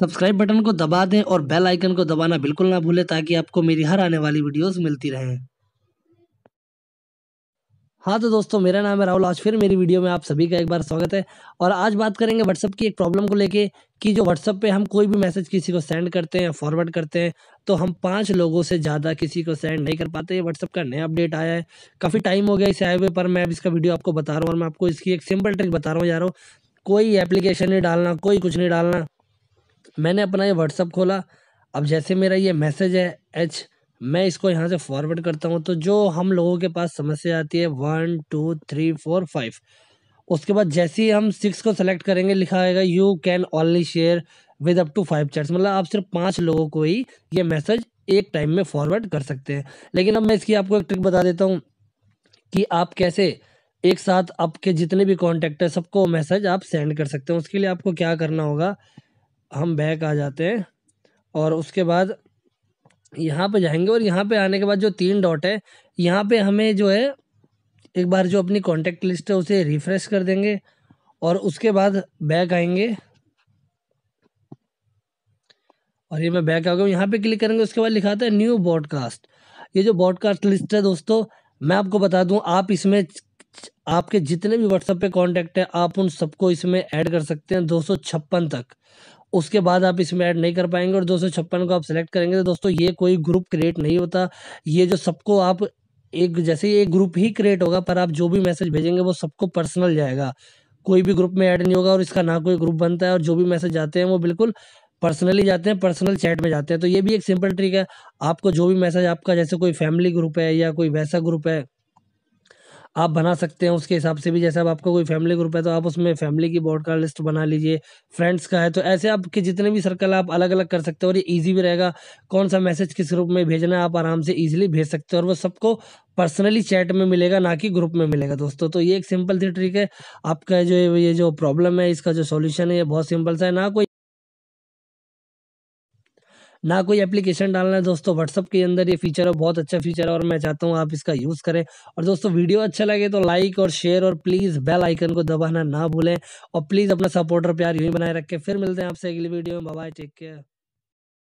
subscribe button को दबा दें और बेल आइकन को दबाना बिल्कुल ना भूलें ताकि आपको मेरी हर आने वाली वीडियोस मिलती रहें हाँ तो दोस्तों मेरा नाम है राहुल आज फिर मेरी वीडियो में आप सभी का एक बार स्वागत है और आज बात करेंगे व्हाट्सअप की एक प्रॉब्लम को लेके कि जो व्हाट्सअप पे हम कोई भी मैसेज किसी को सेंड करते हैं फॉरवर्ड करते हैं तो हम पाँच लोगों से ज़्यादा किसी को सेंड नहीं कर पाते ये व्हाट्सअप का नया अपडेट आया है काफ़ी टाइम हो गया इसे आए हुए पर मैं अब इसका वीडियो आपको बता रहा हूँ और मैं आपको इसकी एक सिंपल ट्रिक बता रहा हूँ यारों कोई एप्लीकेशन नहीं डालना कोई कुछ नहीं डालना मैंने अपना ये व्हाट्सअप खोला अब जैसे मेरा ये मैसेज है एच मैं इसको यहाँ से फॉरवर्ड करता हूँ तो जो हम लोगों के पास समस्या आती है one two three four five उसके बाद जैसे ही हम सिक्स को सेलेक्ट करेंगे लिखा आएगा you can only share with up to five chats मतलब आप सिर्फ पाँच लोगों को ही ये मैसेज एक टाइम में फॉरवर्ड कर सकते हैं लेकिन अब मैं इसकी आपको एक ट्रिक बता देता हूँ कि आप कैसे एक साथ आपके जितने भी कॉन्टैक्ट है सबको मैसेज आप सेंड कर सकते हैं उसके लिए आपको क्या करना होगा हम बैक आ जाते हैं और उसके बाद यहाँ पे जाएंगे और यहाँ पे आने के बाद जो तीन डॉट है यहाँ पे हमें जो है एक बार जो अपनी कॉन्टेक्ट लिस्ट है उसे रिफ़्रेश कर देंगे और उसके बाद बैक आएंगे और ये मैं बैक आ गया हूँ यहाँ पे क्लिक करेंगे उसके बाद लिखा था न्यू ब्रॉडकास्ट ये जो ब्रॉडकास्ट लिस्ट है दोस्तों मैं आपको बता दूँ आप इसमें आपके जितने भी व्हाट्सएप पे कांटेक्ट है आप उन सबको इसमें ऐड कर सकते हैं दो तक उसके बाद आप इसमें ऐड नहीं कर पाएंगे और दो को आप सेलेक्ट करेंगे तो दोस्तों ये कोई ग्रुप क्रिएट नहीं होता ये जो सबको आप एक जैसे एक ग्रुप ही क्रिएट होगा पर आप जो भी मैसेज भेजेंगे वो सबको पर्सनल जाएगा कोई भी ग्रुप में ऐड नहीं होगा और इसका ना कोई ग्रुप बनता है और जो भी मैसेज जाते हैं वो बिल्कुल पर्सनली जाते हैं पर्सनल चैट में जाते हैं तो ये भी एक सिंपल ट्रिक है आपको जो भी मैसेज आपका जैसे कोई फैमिली ग्रुप है या कोई वैसा ग्रुप है आप बना सकते हैं उसके हिसाब से भी जैसे अब आपका कोई फैमिली ग्रुप है तो आप उसमें फैमिली की बोर्ड का लिस्ट बना लीजिए फ्रेंड्स का है तो ऐसे आपके जितने भी सर्कल आप अलग अलग कर सकते हो और ये ईजी भी रहेगा कौन सा मैसेज किस ग्रुप में भेजना है आप आराम से ईजिली भेज सकते हो और वो सबको पर्सनली चैट में मिलेगा ना कि ग्रुप में मिलेगा दोस्तों तो ये एक सिंपल सी ट्रिक है आपका जो ये जो प्रॉब्लम है इसका जो सोल्यूशन है ये बहुत सिंपल सा है ना कोई ना कोई एप्लीकेशन डालना है दोस्तों व्हाट्सअप के अंदर ये फीचर है बहुत अच्छा फीचर है और मैं चाहता हूँ आप इसका यूज़ करें और दोस्तों वीडियो अच्छा लगे तो लाइक और शेयर और प्लीज़ बेल आइकन को दबाना ना भूलें और प्लीज़ अपना सपोर्टर प्यार यूँ ही बनाए रखें फिर मिलते हैं आपसे अगली वीडियो में बाय टेक केयर